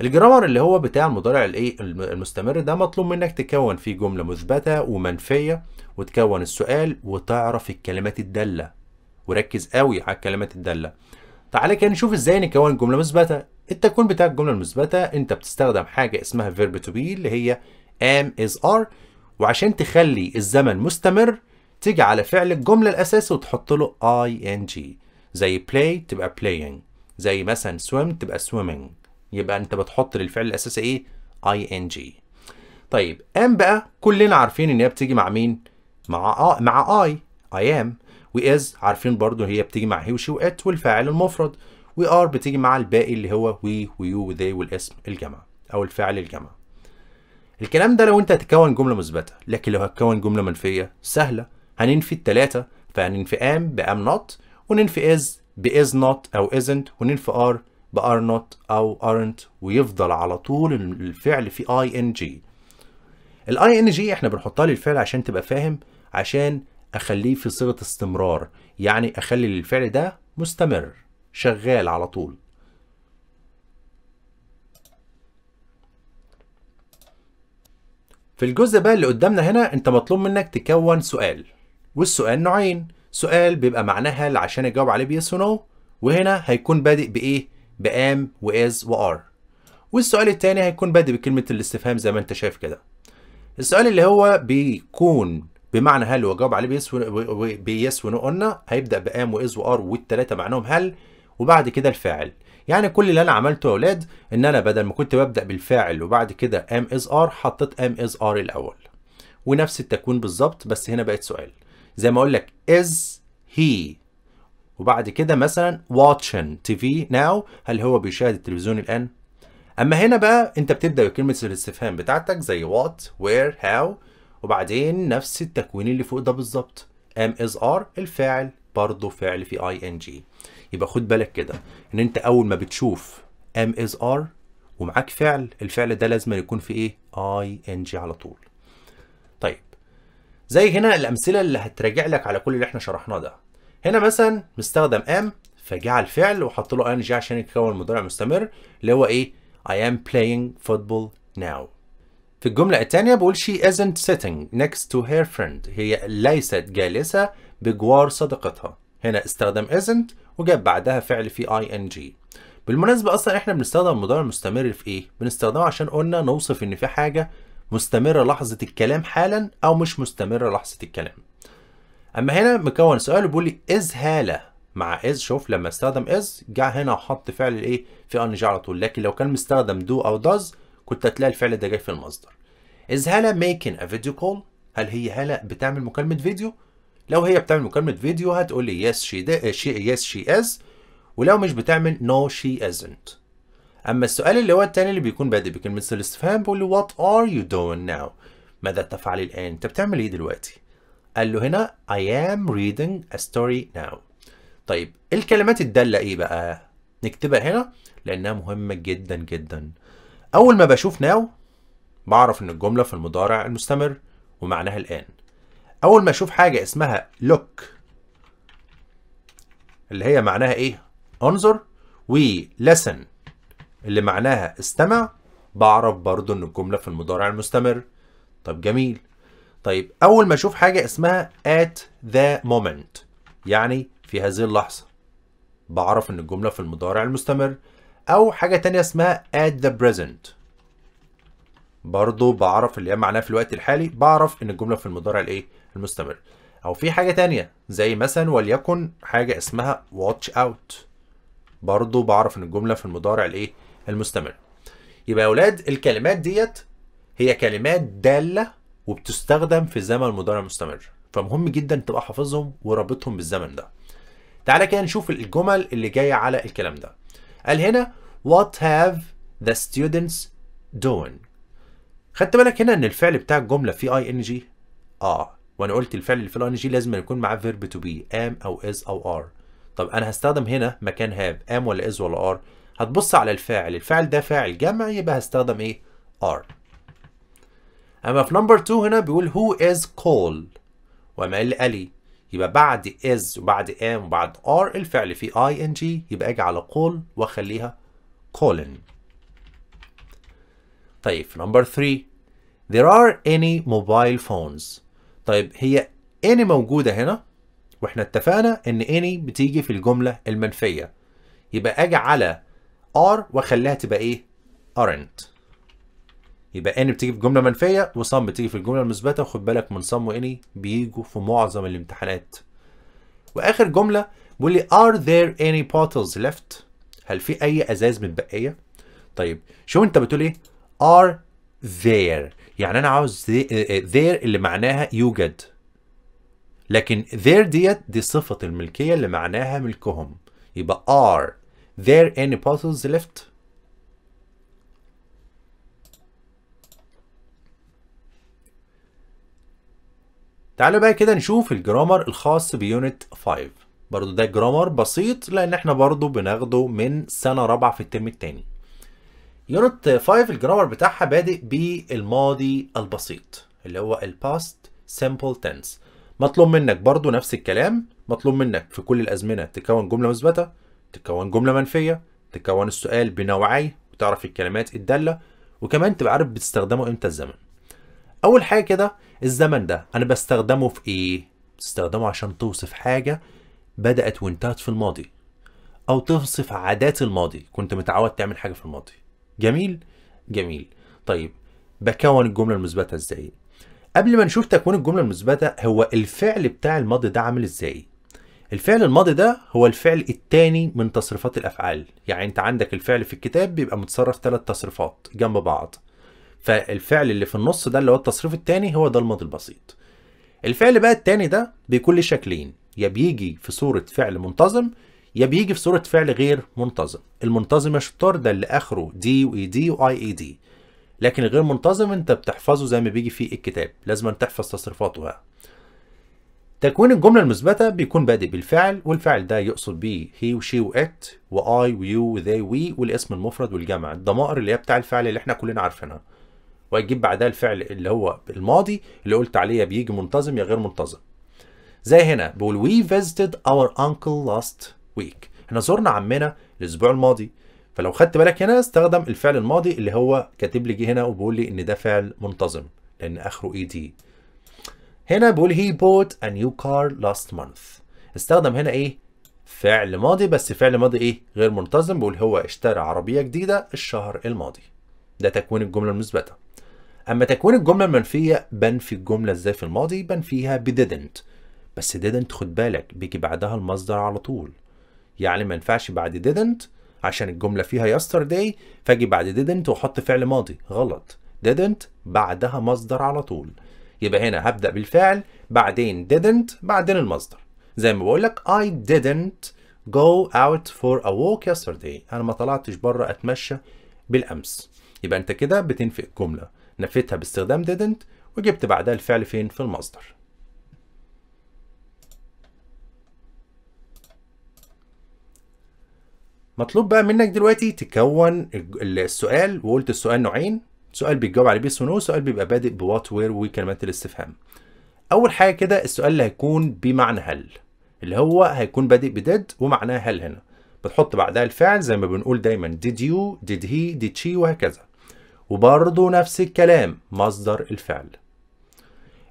الجرامر اللي هو بتاع المضارع الايه المستمر ده مطلوب منك تكون فيه جمله مثبته ومنفيه وتكون السؤال وتعرف الكلمات الداله وركز قوي على الكلمات الداله تعالى كده نشوف ازاي نكون جمله مثبته التكوين بتاع الجمله المثبته انت بتستخدم حاجه اسمها فيرب تو بي اللي هي am is are وعشان تخلي الزمن مستمر تيجي على فعل الجمله الاساسي وتحط له ing زي play تبقى playing زي مثلا swim تبقى swimming يبقى انت بتحط للفعل الاساسي ايه اي ان جي طيب ام بقى كلنا عارفين ان هي بتيجي مع مين مع آ... مع اي اي ام واز عارفين برضو هي بتيجي مع هي وشي وات والفاعل المفرد وار بتيجي مع الباقي اللي هو وي ويو وذي والاسم الجمع او الفعل الجمع الكلام ده لو انت هتكون جمله مثبته لكن لو هتكون جمله منفيه سهله هننفي الثلاثه فهننفي ام بام نوت وننفي از باز نوت او ازنت وننفي ار بار نوت او ارنت ويفضل على طول الفعل في اي ان جي الاي ان جي احنا بنحطها للفعل عشان تبقى فاهم عشان اخليه في صيغه استمرار يعني اخلي الفعل ده مستمر شغال على طول في الجزء بقى اللي قدامنا هنا انت مطلوب منك تكون سؤال والسؤال نوعين سؤال بيبقى معناها عشان اجاوب عليه بيس نو وهنا هيكون بادئ بايه بام واز وار والسؤال التاني هيكون بادئ بكلمة الاستفهام زي ما انت شايف كده السؤال اللي هو بيكون بمعنى هل وجاوب عليه بيس بيس ونو قلنا هيبدأ بام واز وار والتلاتة معناهم هل وبعد كده الفاعل يعني كل اللي انا عملته يا اولاد ان انا بدل ما كنت ببدأ بالفاعل وبعد كده ام از ار حطيت ام از ار الاول ونفس التكوين بالظبط بس هنا بقت سؤال زي ما اقول لك از هي وبعد كده مثلا واتشن تي في ناو هل هو بيشاهد التلفزيون الان اما هنا بقى انت بتبدا بكلمه الاستفهام بتاعتك زي وات وير هاو وبعدين نفس التكوين اللي فوق ده بالظبط ام از ار الفاعل برضه فعل في اي ان جي يبقى خد بالك كده ان انت اول ما بتشوف ام از ار ومعاك فعل الفعل ده لازم يكون في ايه اي ان جي على طول طيب زي هنا الامثله اللي هتراجع لك على كل اللي احنا شرحناه ده هنا مثلا مستخدم ام فجعل فعل وحط له ان جي عشان يتكون مضارع مستمر اللي هو ايه I am playing football now في الجملة الثانية بقول she isn't sitting next to her friend هي ليست جالسة بجوار صديقتها هنا استخدم isn't وجاب بعدها فعل في ing بالمناسبة أصلا إحنا بنستخدم المضارع المستمر في إيه؟ بنستخدمه عشان قلنا نوصف إن في حاجة مستمرة لحظة الكلام حالا أو مش مستمرة لحظة الكلام اما هنا مكون سؤال بيقول لي از هاله مع از شوف لما استخدم از جاء هنا وحط فعل الايه في ان على طول لكن لو كان مستخدم دو او داز كنت هتلاقي الفعل ده جاي في المصدر از هاله ميكن ا فيديو كول هل هي هاله بتعمل مكالمه فيديو لو هي بتعمل مكالمه فيديو هتقول لي يس شي ده يس شي از ولو مش بتعمل نو شي ازنت اما السؤال اللي هو الثاني اللي بيكون بادئ بكلمه الاستفهام بيقول لي وات ار يو دوين ناو ماذا تفعل الان انت بتعمل ايه دلوقتي قال له هنا I am reading a story now طيب الكلمات الدالة ايه بقى؟ نكتبها هنا لانها مهمة جدا جدا اول ما بشوف now بعرف ان الجملة في المضارع المستمر ومعناها الان اول ما اشوف حاجة اسمها look اللي هي معناها ايه؟ انظر و listen اللي معناها استمع بعرف برضو ان الجملة في المضارع المستمر طب جميل طيب اول ما اشوف حاجه اسمها at the moment يعني في هذه اللحظه بعرف ان الجمله في المضارع المستمر او حاجه تانية اسمها at the present برضو بعرف اللي هي معناها في الوقت الحالي بعرف ان الجمله في المضارع الايه المستمر او في حاجه تانية زي مثلا وليكن حاجه اسمها watch out برضو بعرف ان الجمله في المضارع الايه المستمر يبقى يا اولاد الكلمات ديت هي كلمات داله وبتستخدم في الزمن المضارع المستمر فمهم جدا تبقى حافظهم ورابطهم بالزمن ده تعالى كده نشوف الجمل اللي جايه على الكلام ده قال هنا what have the students doing خدت بالك هنا ان الفعل بتاع الجمله فيه اي ان جي اه وانا قلت الفعل اللي فيه الاي ان جي لازم يكون معاه فيرب تو بي ام او از او ار طب انا هستخدم هنا مكان هاب ام ولا از ولا ار هتبص على الفاعل الفاعل ده فاعل جمع يبقى هستخدم ايه ار اما في نمبر 2 هنا بيقول إز كول وما وقام الي يبقى بعد از وبعد ام وبعد ار الفعل ان ing يبقى اجي على كول واخليها كولن طيب نمبر 3 there are any mobile phones طيب هي اني موجودة هنا واحنا اتفقنا ان اني بتيجي في الجملة المنفية يبقى اجي على ار واخليها تبقى ايه aren't يبقى ان بتيجي في جمله منفيه وصم بتيجي في الجمله المثبته وخد بالك من صم واني بيجوا في معظم الامتحانات واخر جمله بيقول لي are there any bottles left هل في اي ازاز متبقيه طيب شو انت بتقول ايه are there يعني انا عاوز آه، there اللي معناها يوجد لكن there ديت دي صفه الملكيه اللي معناها ملكهم يبقى are there any bottles left تعالوا بقى كده نشوف الجرامر الخاص بيونت 5 برضو ده جرامر بسيط لان احنا برضو بناخده من سنة رابعة في الترم التاني يونت 5 الجرامر بتاعها بادئ بالماضي البسيط اللي هو الباست simple tense مطلوب منك برضو نفس الكلام مطلوب منك في كل الازمنه تكون جمله مثبته تكون جمله منفيه تكون السؤال بنوعيه وتعرف الكلمات الداله وكمان تبقى عارف بتستخدمه امتى الزمن اول حاجه كده الزمن ده انا بستخدمه في ايه بستخدمه عشان توصف حاجه بدات وانتهت في الماضي او توصف عادات الماضي كنت متعود تعمل حاجه في الماضي جميل جميل طيب بكون الجمله المثبته ازاي قبل ما نشوف تكوين الجمله المثبته هو الفعل بتاع الماضي ده عامل ازاي الفعل الماضي ده هو الفعل الثاني من تصريفات الافعال يعني انت عندك الفعل في الكتاب بيبقى متصرف ثلاث تصريفات جنب بعض فالفعل اللي في النص ده اللي هو التصريف الثاني هو ده الماضي البسيط الفعل بقى الثاني ده بيكون له شكلين يا بيجي في صورة فعل منتظم يا بيجي في صورة فعل غير منتظم المنتظم يا شطار ده اللي اخره دي واي دي واي اي دي لكن الغير منتظم انت بتحفظه زي ما بيجي في الكتاب لازم تحفظ تصريفاته بقى تكوين الجملة المثبتة بيكون بادئ بالفعل والفعل ده يقصد بيه هي وشي وات واي ويو وذي وي والاسم المفرد والجمع الضمائر اللي هي بتاع الفعل اللي احنا كلنا عارفينها وهيجيب بعدها الفعل اللي هو الماضي اللي قلت عليه بيجي منتظم يا غير منتظم زي هنا بيقول وي فيزيتد اور انكل لاست ويك احنا زرنا عمنا الاسبوع الماضي فلو خدت بالك هنا استخدم الفعل الماضي اللي هو كاتب لي هنا وبيقول لي ان ده فعل منتظم لان اخره اي e دي هنا بيقول he bought a new car last month استخدم هنا ايه فعل ماضي بس فعل ماضي ايه غير منتظم بيقول هو اشترى عربيه جديده الشهر الماضي ده تكوين الجمله المثبته اما تكوين الجمله المنفيه بنفي الجمله ازاي في الماضي بنفيها فيها بديدنت بس didn't خد بالك بيجي بعدها المصدر على طول يعني ما ينفعش بعد didn't عشان الجمله فيها yesterday فاجي بعد didn't واحط فعل ماضي غلط didn't بعدها مصدر على طول يبقى هنا هبدا بالفعل بعدين didn't بعدين المصدر زي ما بقول لك I didn't go out for a walk yesterday انا ما طلعتش بره اتمشى بالامس يبقى انت كده بتنفي الجمله نفيتها باستخدام didn't وجبت بعدها الفعل فين في المصدر مطلوب بقى منك دلوقتي تكون السؤال وقلت السؤال نوعين سؤال بيتجاوب عليه بيس ونو سؤال بيبقى بادئ بوات وير وكلمات الاستفهام اول حاجه كده السؤال اللي هيكون بمعنى هل اللي هو هيكون بادئ بديد ومعناه هل هنا بتحط بعدها الفعل زي ما بنقول دايما did you did he did she وهكذا وبرضه نفس الكلام مصدر الفعل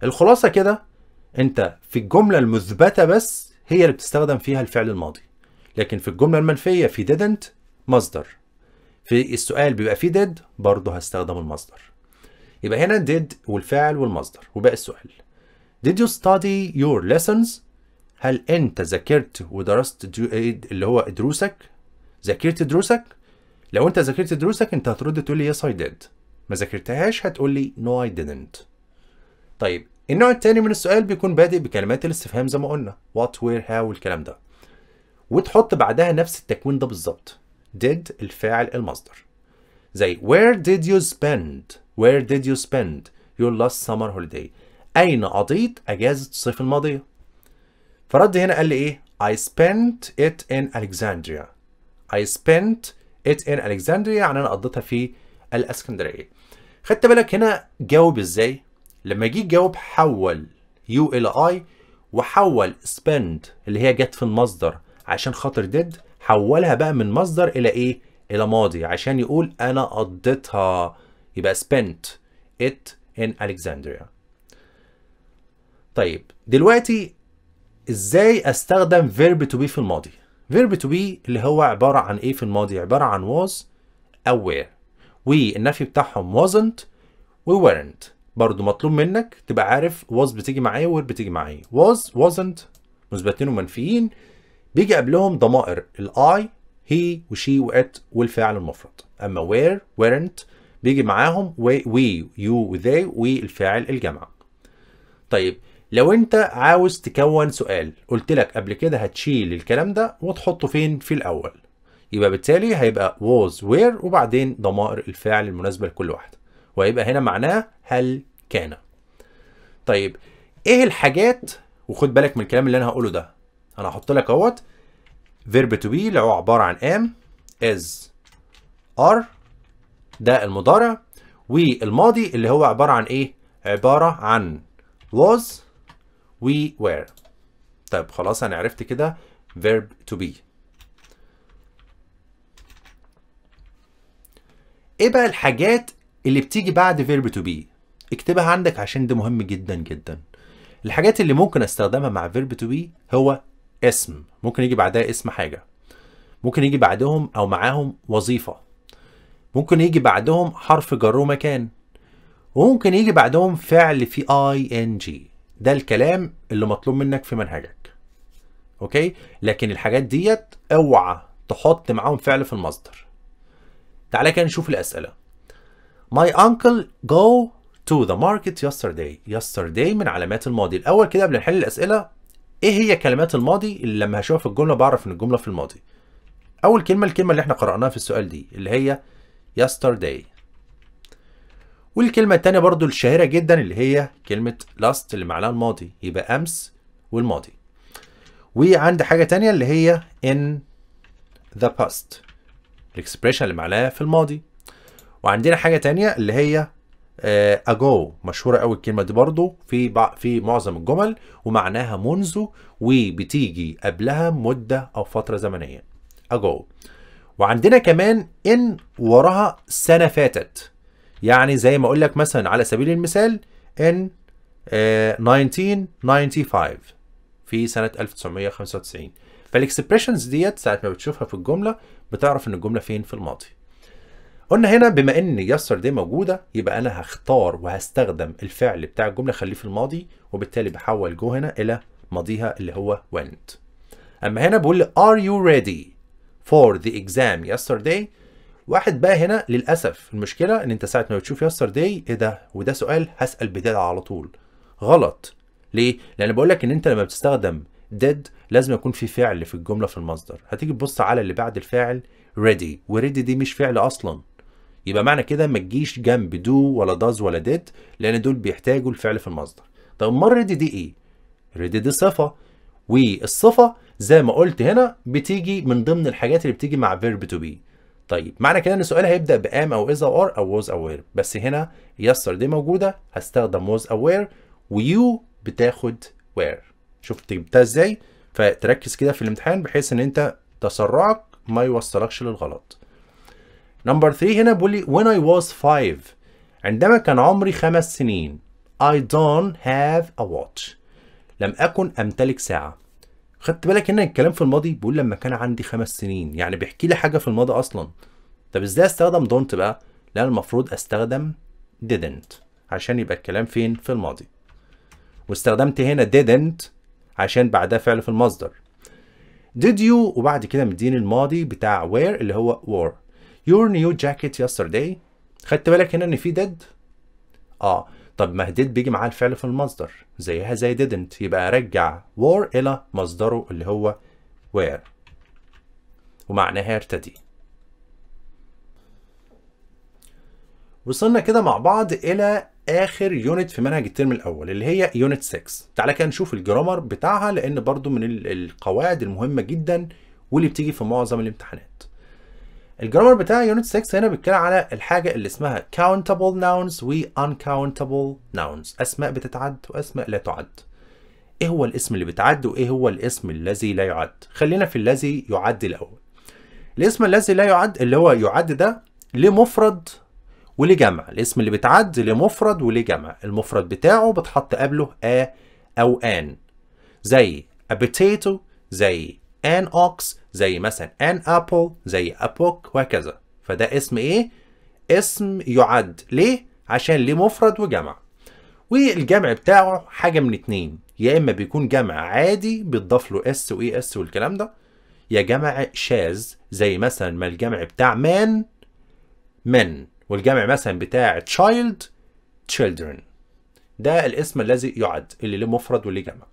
الخلاصة كده انت في الجملة المثبتة بس هي اللي بتستخدم فيها الفعل الماضي لكن في الجملة المنفية في didn't مصدر في السؤال بيبقى فيه did برضه هستخدم المصدر يبقى هنا did والفعل والمصدر وباقي السؤال Did you study your lessons؟ هل انت ذاكرت ودرست إيه، اللي هو دروسك؟ ذاكرت دروسك؟ لو انت ذاكرت دروسك انت هترد تقول لي يس اي ديد ما ذاكرتهاش هتقول لي نو اي didn't طيب النوع التاني من السؤال بيكون بادئ بكلمات الاستفهام زي ما قلنا وات وير هاو والكلام ده وتحط بعدها نفس التكوين ده بالظبط did الفاعل المصدر زي where did you spend where did you spend your last summer holiday أين قضيت أجازة الصيف الماضية فرد هنا قال لي إيه I spent it in Alexandria I spent ات ان الكسندريا يعني انا قضيتها في الاسكندريه خدت بالك هنا جاوب ازاي لما جه جاوب حول يو الى اي وحول سبند اللي هي جت في المصدر عشان خاطر ديد حولها بقى من مصدر الى ايه الى ماضي عشان يقول انا قضيتها يبقى spent it in Alexandria طيب دلوقتي ازاي استخدم verb to be في الماضي فيرب تو بي اللي هو عبارة عن ايه في الماضي عبارة عن was أو were والنفي بتاعهم wasn't و weren't برضه مطلوب منك تبقى عارف was بتيجي معايا were بتيجي معايا was wasn't مثبتين ومنفيين بيجي قبلهم ضمائر I هي وشي وات والفعل المفرد اما where weren't بيجي معاهم we you وذي والفاعل الجمع طيب لو انت عاوز تكون سؤال قلت لك قبل كده هتشيل الكلام ده وتحطه فين في الاول يبقى بالتالي هيبقى was where وبعدين ضمائر الفعل المناسبة لكل واحدة وهيبقى هنا معناه هل كان طيب ايه الحاجات وخد بالك من الكلام اللي انا هقوله ده انا هحط لك اهوت verb to be اللي هو عبارة عن am is are ده المضارع والماضي اللي هو عبارة عن ايه عبارة عن was we were طيب خلاص انا عرفت كده verb to be ايه بقى الحاجات اللي بتيجي بعد verb to be اكتبها عندك عشان ده مهم جدا جدا الحاجات اللي ممكن استخدمها مع verb to be هو اسم ممكن يجي بعدها اسم حاجة ممكن يجي بعدهم او معاهم وظيفة ممكن يجي بعدهم حرف جر مكان وممكن يجي بعدهم فعل في اي ان جي ده الكلام اللي مطلوب منك في منهجك اوكي لكن الحاجات ديت اوعى تحط معاهم فعل في المصدر تعالى كده نشوف الاسئله my uncle go to the market yesterday yesterday من علامات الماضي الاول كده قبل نحل الاسئله ايه هي كلمات الماضي اللي لما هشوفها في الجمله بعرف ان الجمله في الماضي اول كلمه الكلمه اللي احنا قراناها في السؤال دي اللي هي yesterday والكلمة التانية برضو الشهيرة جدا اللي هي كلمة لاست اللي معناها الماضي يبقى أمس والماضي وعند حاجة تانية اللي هي in the past الاكسبريشن اللي معناها في الماضي وعندنا حاجة تانية اللي هي آه، ago مشهورة أوي الكلمة دي برضو في في معظم الجمل ومعناها منذ وبتيجي قبلها مدة أو فترة زمنية ago وعندنا كمان إن وراها سنة فاتت يعني زي ما اقول لك مثلا على سبيل المثال ان 1995 آه، في سنه 1995 فالاكسبريشنز ديت ساعه ما بتشوفها في الجمله بتعرف ان الجمله فين في الماضي قلنا هنا بما ان يسر دي موجوده يبقى انا هختار وهستخدم الفعل بتاع الجمله خليه في الماضي وبالتالي بحول جو هنا الى ماضيها اللي هو went اما هنا بقول ار يو ريدي فور ذا اكزام yesterday واحد بقى هنا للاسف المشكله ان انت ساعه ما بتشوف دي ايه ده وده سؤال هسال بدايه على طول غلط ليه لان بقول لك ان انت لما بتستخدم ديد لازم يكون في فعل في الجمله في المصدر هتيجي تبص على اللي بعد الفاعل ريدي وريدي دي مش فعل اصلا يبقى معنى كده ما تجيش جنب دو ولا داز ولا ديد لان دول بيحتاجوا الفعل في المصدر طب امال ريدي دي ايه ريدي دي صفه والصفه زي ما قلت هنا بتيجي من ضمن الحاجات اللي بتيجي مع فيرب تو بي طيب معنى كده ان السؤال هيبدا بام او از او ار او was aware بس هنا يسر دي موجوده هستخدم was aware ويو بتاخد where شفت جبتها ازاي فتركز كده في الامتحان بحيث ان انت تسرعك ما يوصلكش للغلط نمبر 3 هنا بيقول لي when I was 5 عندما كان عمري خمس سنين I don't have a watch لم أكن أمتلك ساعة خدت بالك هنا الكلام في الماضي بيقول لما كان عندي خمس سنين يعني بيحكي لي حاجه في الماضي اصلا طب ازاي استخدم دونت بقى لا المفروض استخدم didn't عشان يبقى الكلام فين في الماضي واستخدمت هنا didn't عشان بعدها فعل في المصدر did you وبعد كده مديني الماضي بتاع where اللي هو wore your new jacket yesterday خدت بالك هنا ان في did اه طب ما did بيجي معاه الفعل في المصدر زيها زي didn't يبقى ارجع were الى مصدره اللي هو where ومعناها ارتدي وصلنا كده مع بعض الى اخر يونت في منهج الترم الاول اللي هي يونت 6 تعالى كده نشوف الجرامر بتاعها لان برضو من القواعد المهمه جدا واللي بتيجي في معظم الامتحانات الجرامر بتاع يونت 6 هنا بيتكلم على الحاجه اللي اسمها countable nouns و uncountable nouns اسماء بتتعد واسماء لا تعد ايه هو الاسم اللي بتعد وايه هو الاسم الذي لا يعد خلينا في الذي يعد الاول الاسم الذي لا يعد اللي هو يعد ده لمفرد ولجمع الاسم اللي بتعد لمفرد ولجمع المفرد بتاعه بتحط قبله ا او ان زي a potato زي an ox زي مثلا an apple زي a book وهكذا فده اسم ايه؟ اسم يعد ليه؟ عشان ليه مفرد وجمع والجمع بتاعه حاجة من اتنين يا اما بيكون جمع عادي بيتضاف له اس واي اس والكلام ده يا جمع شاذ زي مثلا ما الجمع بتاع man من والجمع مثلا بتاع child children ده الاسم الذي يعد اللي له مفرد واللي جمع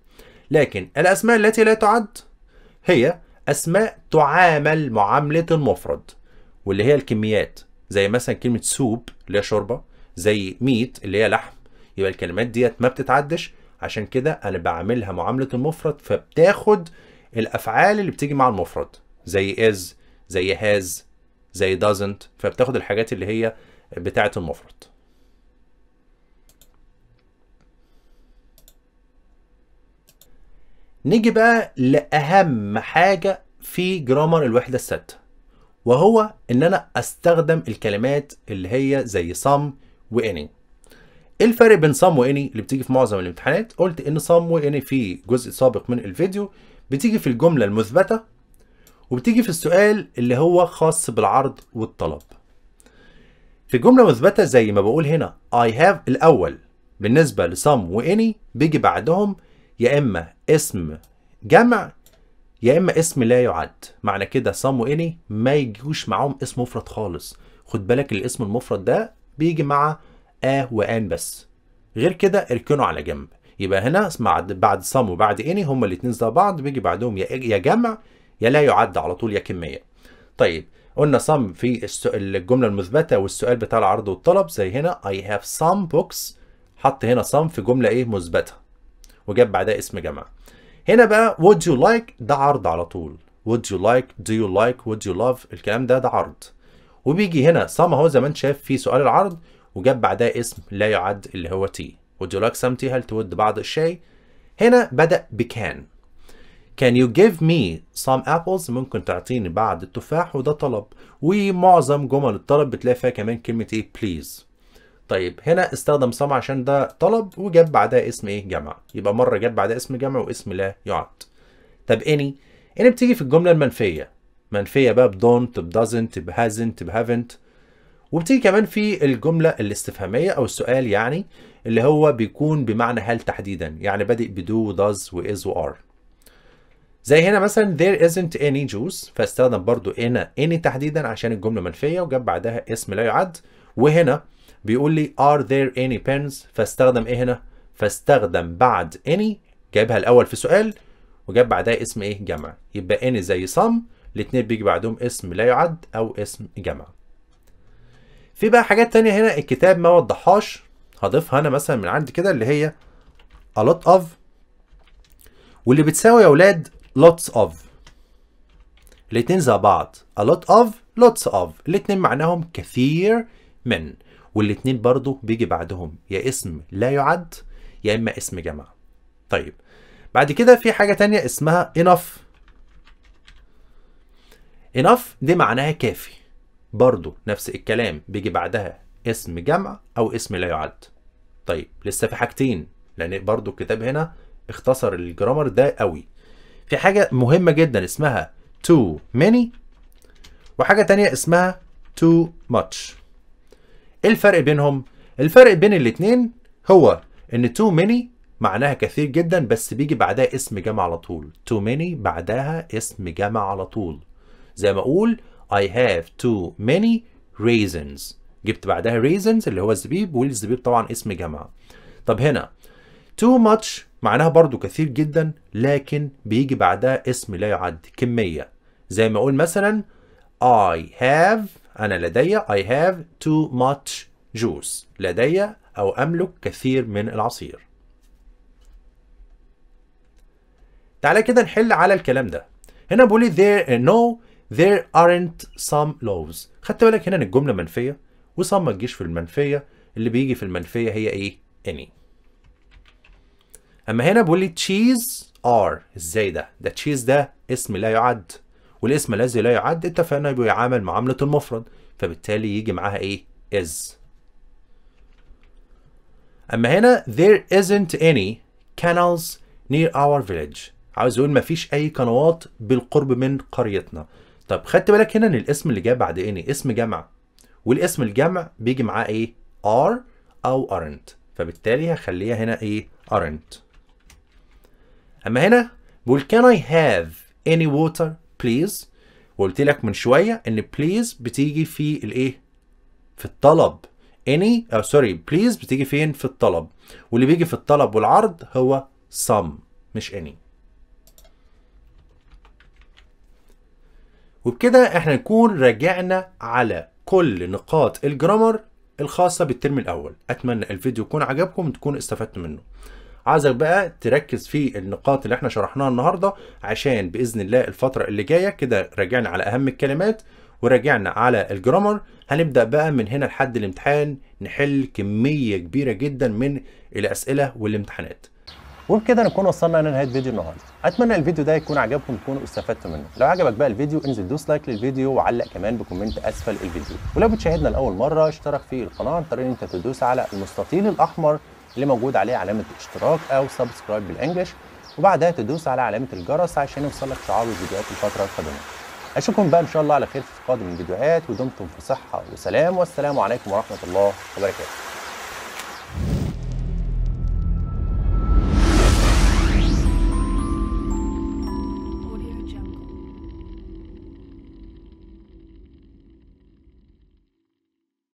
لكن الاسماء التي لا تعد هي أسماء تعامل معاملة المفرد واللي هي الكميات زي مثلا كلمة سوب اللي هي شوربة زي ميت اللي هي لحم يبقى الكلمات ديت ما بتتعدش عشان كده أنا بعاملها معاملة المفرد فبتاخد الأفعال اللي بتيجي مع المفرد زي is زي has زي doesn't فبتاخد الحاجات اللي هي بتاعة المفرد نيجي بقى لأهم حاجة في جرامر الوحدة السادسة وهو إن أنا أستخدم الكلمات اللي هي زي سام واني ايه الفرق بين صم واني اللي بتيجي في معظم الامتحانات قلت ان صم واني في جزء سابق من الفيديو بتيجي في الجمله المثبته وبتيجي في السؤال اللي هو خاص بالعرض والطلب في جمله مثبته زي ما بقول هنا I have الأول بالنسبة لصم وإني بيجي بعدهم يا اما اسم جمع يا اما اسم لا يعد معنى كده سام واني ما يجيوش معاهم اسم مفرد خالص خد بالك الاسم المفرد ده بيجي مع ا وان بس غير كده اركنه على جنب يبقى هنا بعد بعد سام وبعد اني هما الاثنين زي بعض بيجي بعدهم يا جمع يا لا يعد على طول يا كميه طيب قلنا سام في الجمله المثبته والسؤال بتاع العرض والطلب زي هنا اي هاف سام بوكس حط هنا صم في جمله ايه مثبته وجاب بعدها اسم جامعه هنا بقى would you like ده عرض على طول would you like do you like would you love الكلام ده ده عرض وبيجي هنا سام هو زي ما انت شايف في سؤال العرض وجاب بعدها اسم لا يعد اللي هو تي would you like some tea هل تود بعض الشاي هنا بدأ بكان Can you give me some apples ممكن تعطيني بعض التفاح وده طلب ومعظم جمل الطلب بتلاقي فيها كمان كلمة ايه please طيب هنا استخدم صم عشان ده طلب وجاب بعدها اسم ايه جمع يبقى مره جاب بعدها اسم جمع واسم لا يعد طب اني اني بتيجي في الجمله المنفيه منفيه بقى بدونت بدازنت بهازنت بهافنت وبتيجي كمان في الجمله الاستفهاميه او السؤال يعني اللي هو بيكون بمعنى هل تحديدا يعني بادئ بدو وداز واز وار زي هنا مثلا there isn't any juice فاستخدم برضو هنا any تحديدا عشان الجمله منفيه وجاب بعدها اسم لا يعد وهنا بيقول لي are there any pens فاستخدم ايه هنا فاستخدم بعد any جايبها الاول في سؤال وجاب بعدها اسم ايه جمع يبقى any زي some الاثنين بيجي بعدهم اسم لا يعد او اسم جمع في بقى حاجات تانية هنا الكتاب ما وضحهاش هضيفها انا مثلا من عندي كده اللي هي a lot of واللي بتساوي يا اولاد lots of الاثنين زي بعض a lot of lots of الاثنين معناهم كثير من والاتنين برضو بيجي بعدهم يا اسم لا يعد يا اما اسم جمع طيب بعد كده في حاجة تانية اسمها enough enough دي معناها كافي برضو نفس الكلام بيجي بعدها اسم جمع او اسم لا يعد طيب لسه في حاجتين لان برضو الكتاب هنا اختصر الجرامر ده قوي في حاجة مهمة جدا اسمها too many وحاجة تانية اسمها too much ايه الفرق بينهم الفرق بين الاتنين هو ان تو ميني معناها كثير جدا بس بيجي بعدها اسم جمع على طول تو ميني بعدها اسم جمع على طول زي ما اقول I have too many raisins جبت بعدها raisins اللي هو الزبيب والزبيب طبعا اسم جمع طب هنا too much معناها برضو كثير جدا لكن بيجي بعدها اسم لا يعد كمية زي ما اقول مثلا I have أنا لدي I have too much juice لدي أو أملك كثير من العصير تعالى كده نحل على الكلام ده هنا بقولي there no there aren't some laws خدت بالك هنا ان الجمله منفيه وصم ما تجيش في المنفيه اللي بيجي في المنفيه هي ايه any اما هنا بقولي لي cheese are ازاي ده ده تشيز ده اسم لا يعد والاسم الذي لا يعد اتفقنا بيعامل معاملة المفرد فبالتالي يجي معاها ايه is اما هنا there isn't any canals near our village عاوز يقول مفيش اي قنوات بالقرب من قريتنا طب خدت بالك هنا ان الاسم اللي جاء بعد اني اسم جمع والاسم الجمع بيجي معاه ايه are او aren't فبالتالي هخليها هنا ايه aren't اما هنا بيقول can I have any water بليز وقلت لك من شويه ان بليز بتيجي في الايه في الطلب اني او سوري بليز بتيجي فين في الطلب واللي بيجي في الطلب والعرض هو some مش اني وبكده احنا نكون راجعنا على كل نقاط الجرامر الخاصة بالترم الأول أتمنى الفيديو يكون عجبكم وتكونوا استفدتوا منه عايزك بقى تركز في النقاط اللي احنا شرحناها النهارده عشان باذن الله الفتره اللي جايه كده راجعنا على اهم الكلمات وراجعنا على الجرامر هنبدا بقى من هنا لحد الامتحان نحل كميه كبيره جدا من الاسئله والامتحانات وبكده نكون وصلنا لنهايه فيديو النهارده اتمنى الفيديو ده يكون عجبكم تكونوا استفدتوا منه لو عجبك بقى الفيديو انزل دوس لايك للفيديو وعلق كمان بكومنت اسفل الفيديو ولو بتشاهدنا لاول مره اشترك في القناه عن طريق ان انت تدوس على المستطيل الاحمر اللي موجود عليه علامه اشتراك او سبسكرايب بالانجلش وبعدها تدوس على علامه الجرس عشان يوصلك شعار الفيديوهات الفتره القادمه اشوفكم بقى ان شاء الله على خير في قادم الفيديوهات ودمتم في صحه وسلام والسلام عليكم ورحمه الله وبركاته